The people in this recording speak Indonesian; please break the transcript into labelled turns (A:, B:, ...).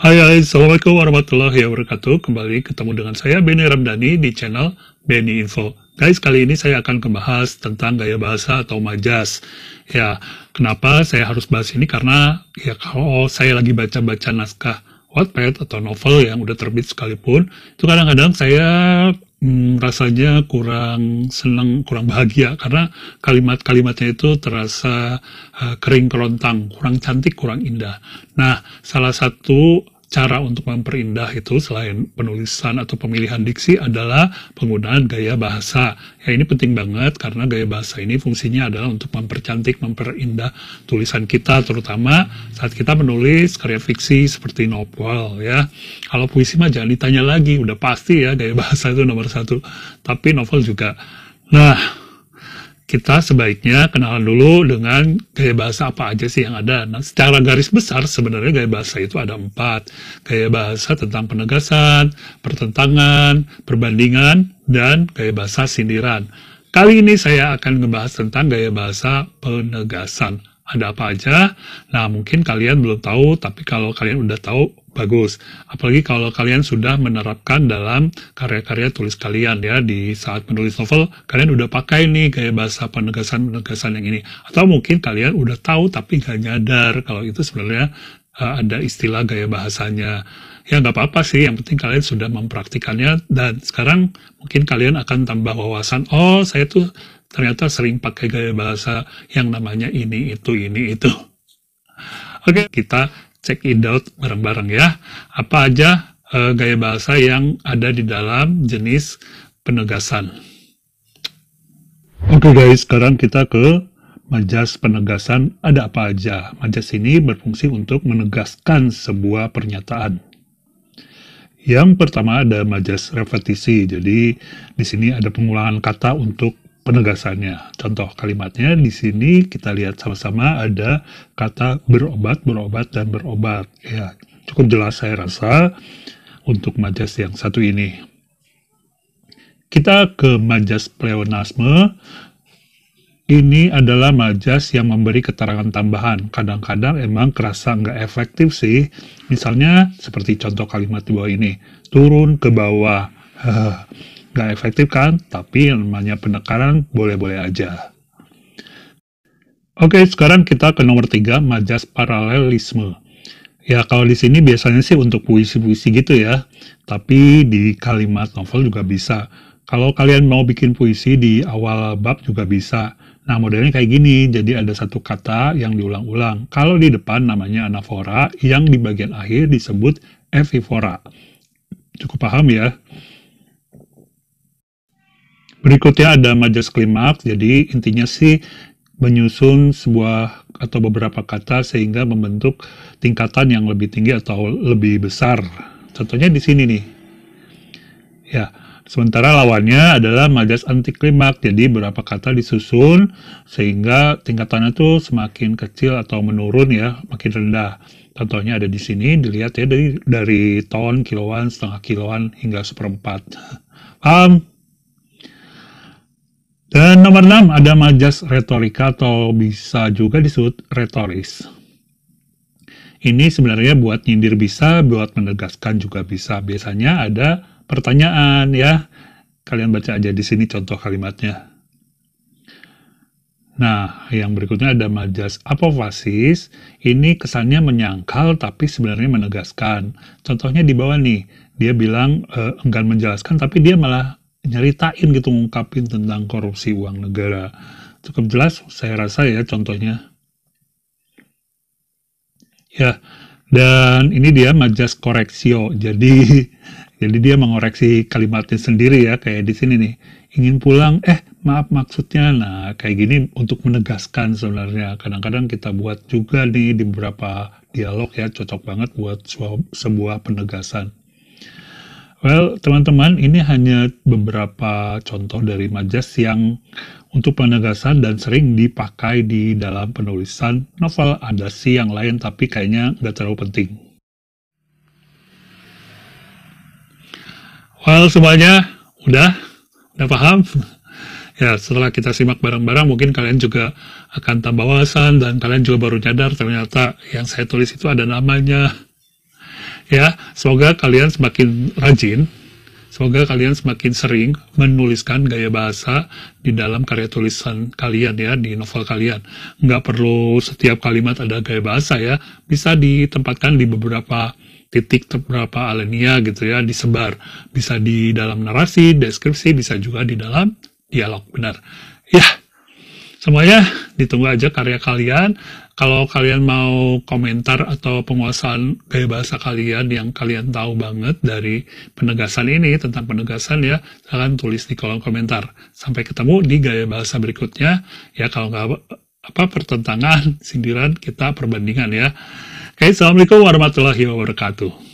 A: Hai hai, Assalamualaikum warahmatullahi wabarakatuh. Kembali ketemu dengan saya Benny Ramdhani di channel Benny Info. Guys, kali ini saya akan membahas tentang gaya bahasa atau majas. Ya, kenapa saya harus bahas ini? Karena ya kalau saya lagi baca-baca naskah Wattpad atau novel yang udah terbit sekalipun, itu kadang-kadang saya hmm, rasanya kurang senang, kurang bahagia karena kalimat-kalimatnya itu terasa uh, kering kerontang, kurang cantik, kurang indah. Nah, salah satu cara untuk memperindah itu selain penulisan atau pemilihan diksi adalah penggunaan gaya bahasa. Ya ini penting banget karena gaya bahasa ini fungsinya adalah untuk mempercantik, memperindah tulisan kita terutama saat kita menulis karya fiksi seperti novel ya. Kalau puisi mah jangan ditanya lagi, udah pasti ya gaya bahasa itu nomor satu. Tapi novel juga. Nah, kita sebaiknya kenalan dulu dengan gaya bahasa apa aja sih yang ada. Nah, secara garis besar sebenarnya gaya bahasa itu ada empat. Gaya bahasa tentang penegasan, pertentangan, perbandingan, dan gaya bahasa sindiran. Kali ini saya akan membahas tentang gaya bahasa penegasan. Ada apa aja? Nah, mungkin kalian belum tahu, tapi kalau kalian udah tahu, bagus. Apalagi kalau kalian sudah menerapkan dalam karya-karya tulis kalian ya di saat menulis novel kalian udah pakai nih gaya bahasa penegasan-penegasan yang ini. Atau mungkin kalian udah tahu tapi nggak nyadar kalau itu sebenarnya eh, ada istilah gaya bahasanya. Ya nggak apa-apa sih, yang penting kalian sudah mempraktikannya dan sekarang mungkin kalian akan tambah wawasan. Oh, saya tuh ternyata sering pakai gaya bahasa yang namanya ini itu ini itu. Oke, okay, kita check it out bareng-bareng ya. Apa aja uh, gaya bahasa yang ada di dalam jenis penegasan. Oke okay guys, sekarang kita ke majas penegasan ada apa aja. Majas ini berfungsi untuk menegaskan sebuah pernyataan. Yang pertama ada majas repetisi. Jadi di sini ada pengulangan kata untuk penegasannya. Contoh kalimatnya di sini kita lihat sama-sama ada kata berobat, berobat, dan berobat. Ya, cukup jelas saya rasa untuk majas yang satu ini. Kita ke majas pleonasme. Ini adalah majas yang memberi keterangan tambahan. Kadang-kadang emang kerasa nggak efektif sih. Misalnya seperti contoh kalimat di bawah ini. Turun ke bawah. nggak efektif kan, tapi yang namanya penekanan boleh-boleh aja. Oke, sekarang kita ke nomor tiga, majas paralelisme. Ya, kalau di sini biasanya sih untuk puisi-puisi gitu ya, tapi di kalimat novel juga bisa. Kalau kalian mau bikin puisi di awal bab juga bisa. Nah, modelnya kayak gini, jadi ada satu kata yang diulang-ulang. Kalau di depan namanya anafora, yang di bagian akhir disebut evifora. Cukup paham ya? Berikutnya ada majas klimaks, jadi intinya sih menyusun sebuah atau beberapa kata sehingga membentuk tingkatan yang lebih tinggi atau lebih besar. Contohnya di sini nih. Ya, sementara lawannya adalah majas antiklimak. jadi beberapa kata disusun sehingga tingkatannya tuh semakin kecil atau menurun ya, makin rendah. Contohnya ada di sini, dilihat ya dari dari ton, kiloan, setengah kiloan hingga seperempat. Paham? Dan nomor 6 ada majas retorika atau bisa juga disebut retoris. Ini sebenarnya buat nyindir bisa, buat menegaskan juga bisa. Biasanya ada pertanyaan ya. Kalian baca aja di sini contoh kalimatnya. Nah, yang berikutnya ada majas apofasis. Ini kesannya menyangkal tapi sebenarnya menegaskan. Contohnya di bawah nih, dia bilang e, enggan menjelaskan tapi dia malah nyeritain gitu ngungkapin tentang korupsi uang negara cukup jelas saya rasa ya contohnya ya dan ini dia majas koreksio jadi jadi dia mengoreksi kalimatnya sendiri ya kayak di sini nih ingin pulang eh maaf maksudnya nah kayak gini untuk menegaskan sebenarnya kadang-kadang kita buat juga nih di beberapa dialog ya cocok banget buat sebuah penegasan Well, teman-teman, ini hanya beberapa contoh dari majas yang untuk penegasan dan sering dipakai di dalam penulisan novel. Ada sih yang lain, tapi kayaknya nggak terlalu penting. Well, semuanya udah? Udah paham? Ya, setelah kita simak bareng-bareng, mungkin kalian juga akan tambah wawasan dan kalian juga baru nyadar ternyata yang saya tulis itu ada namanya. Ya, semoga kalian semakin rajin, semoga kalian semakin sering menuliskan gaya bahasa di dalam karya tulisan kalian ya, di novel kalian. Nggak perlu setiap kalimat ada gaya bahasa ya, bisa ditempatkan di beberapa titik beberapa alenia gitu ya disebar bisa di dalam narasi deskripsi bisa juga di dalam dialog benar ya semuanya ditunggu aja karya kalian kalau kalian mau komentar atau penguasaan gaya bahasa kalian yang kalian tahu banget dari penegasan ini tentang penegasan ya, kalian tulis di kolom komentar. Sampai ketemu di gaya bahasa berikutnya. Ya kalau nggak apa pertentangan, sindiran, kita perbandingan ya. Oke, Assalamualaikum warahmatullahi wabarakatuh.